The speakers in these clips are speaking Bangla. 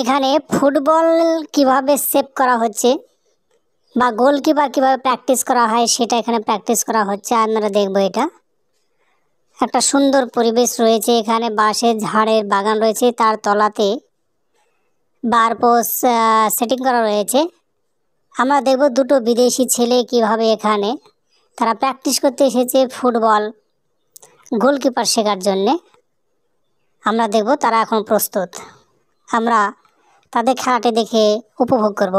এখানে ফুটবল কিভাবে সেভ করা হচ্ছে বা গোলকিপার কিভাবে প্র্যাকটিস করা হয় সেটা এখানে প্র্যাকটিস করা হচ্ছে আমরা দেখব এটা একটা সুন্দর পরিবেশ রয়েছে এখানে বাঁশের ঝাড়ের বাগান রয়েছে তার তলাতে বারপোস সেটিং করা রয়েছে আমরা দেখব দুটো বিদেশি ছেলে কিভাবে এখানে তারা প্র্যাকটিস করতে এসেছে ফুটবল গোলকিপার শেখার জন্যে আমরা দেখব তারা এখন প্রস্তুত আমরা তাদের খেলাটি দেখে উপভোগ করব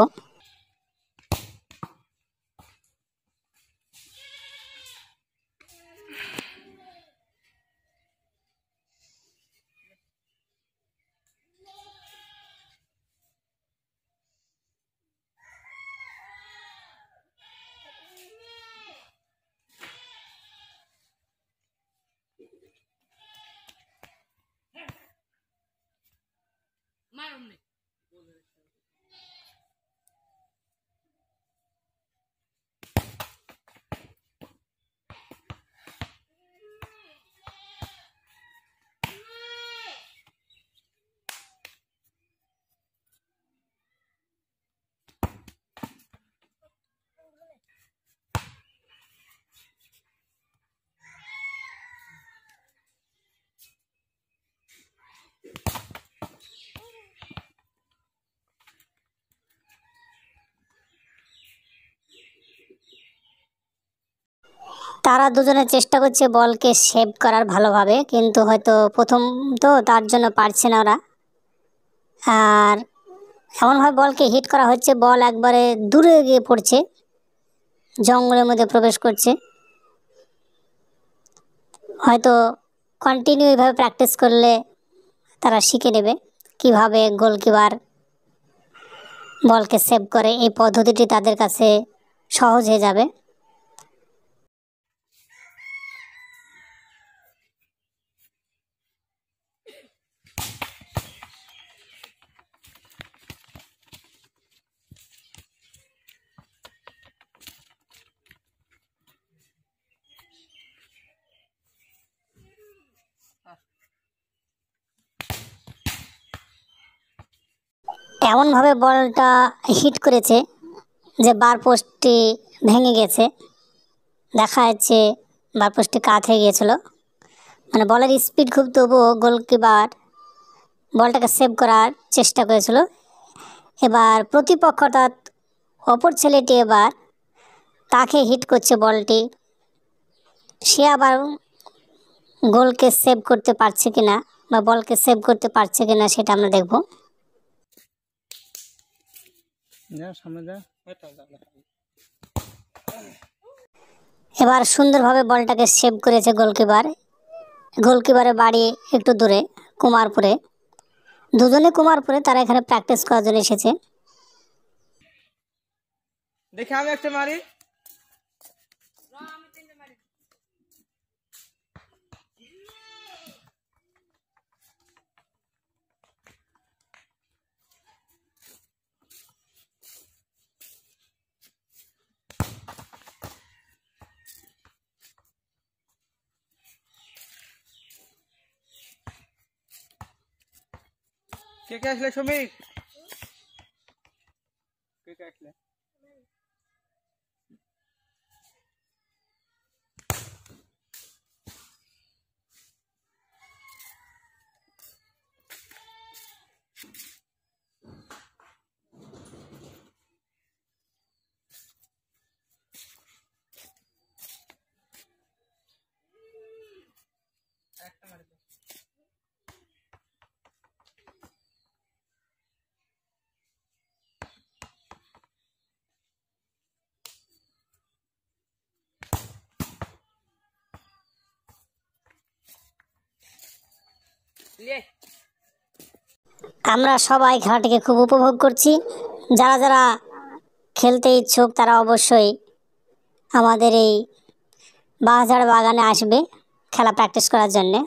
তারা দুজনে চেষ্টা করছে বলকে সেভ করার ভালোভাবে কিন্তু হয়তো প্রথম তো তার জন্য পারছে না ওরা আর এমনভাবে বলকে হিট করা হচ্ছে বল একবারে দূরে গিয়ে পড়ছে জঙ্গলের মধ্যে প্রবেশ করছে হয়তো কন্টিনিউ এইভাবে প্র্যাকটিস করলে তারা শিখে নেবে কিভাবে গোলকিপার বলকে সেভ করে এই পদ্ধতিটি তাদের কাছে সহজ হয়ে যাবে এমনভাবে বলটা হিট করেছে যে বার পোস্টটি ভেঙে গেছে দেখা যাচ্ছে বার পোস্টটি কাত হয়ে গিয়েছিল মানে বলের স্পিড খুব তবুও গোলকিপার বলটাকে সেভ করার চেষ্টা করেছিল এবার প্রতিপক্ষ অর্থাৎ অপর ছেলেটি এবার তাকে হিট করছে বলটি সে আবার গোলকে সেভ করতে পারছে কিনা বা বলকে সেভ করতে পারছে কিনা সেটা আমরা দেখব এবার সুন্দরভাবে বলটাকে সেভ করেছে গোলকিপার গোলকিপারের বাড়ি একটু দূরে কুমারপুরে দুজনে কুমারপুরে তারা এখানে প্র্যাকটিস করার জন্য এসেছে দেখে আমি একটা মারি কে কে আসলে সমীর কে কে আসলে আমরা সবাই খেলাটিকে খুব উপভোগ করছি যারা যারা খেলতে ইচ্ছুক তারা অবশ্যই আমাদের এই বাঁশঝাড় বাগানে আসবে খেলা প্র্যাকটিস করার জন্যে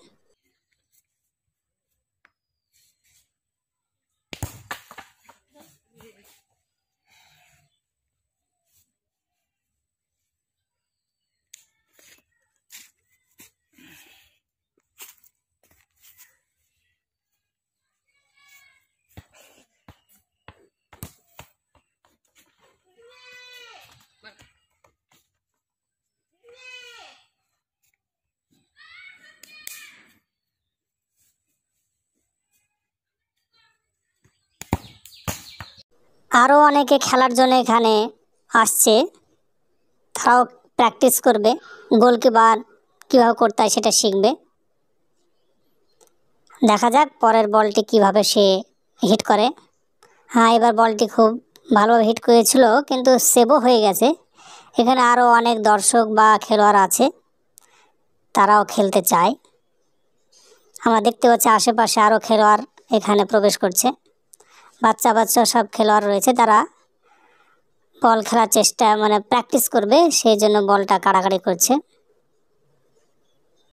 আরও অনেকে খেলার জন্য এখানে আসছে তারাও প্র্যাকটিস করবে গোলকিপার কীভাবে করতে হয় সেটা শিখবে দেখা যাক পরের বলটি কিভাবে সে হিট করে হ্যাঁ এবার বলটি খুব ভালোভাবে হিট করেছিল কিন্তু সেভও হয়ে গেছে এখানে আরও অনেক দর্শক বা খেলোয়াড় আছে তারাও খেলতে চায় আমরা দেখতে পাচ্ছি আশেপাশে আরও খেলোয়াড় এখানে প্রবেশ করছে বাচ্চা বাচ্চা সব খেলোয়াড় রয়েছে তারা বল খেলার চেষ্টা মানে প্র্যাকটিস করবে সেই জন্য বলটা কাড়াকাড়ি করছে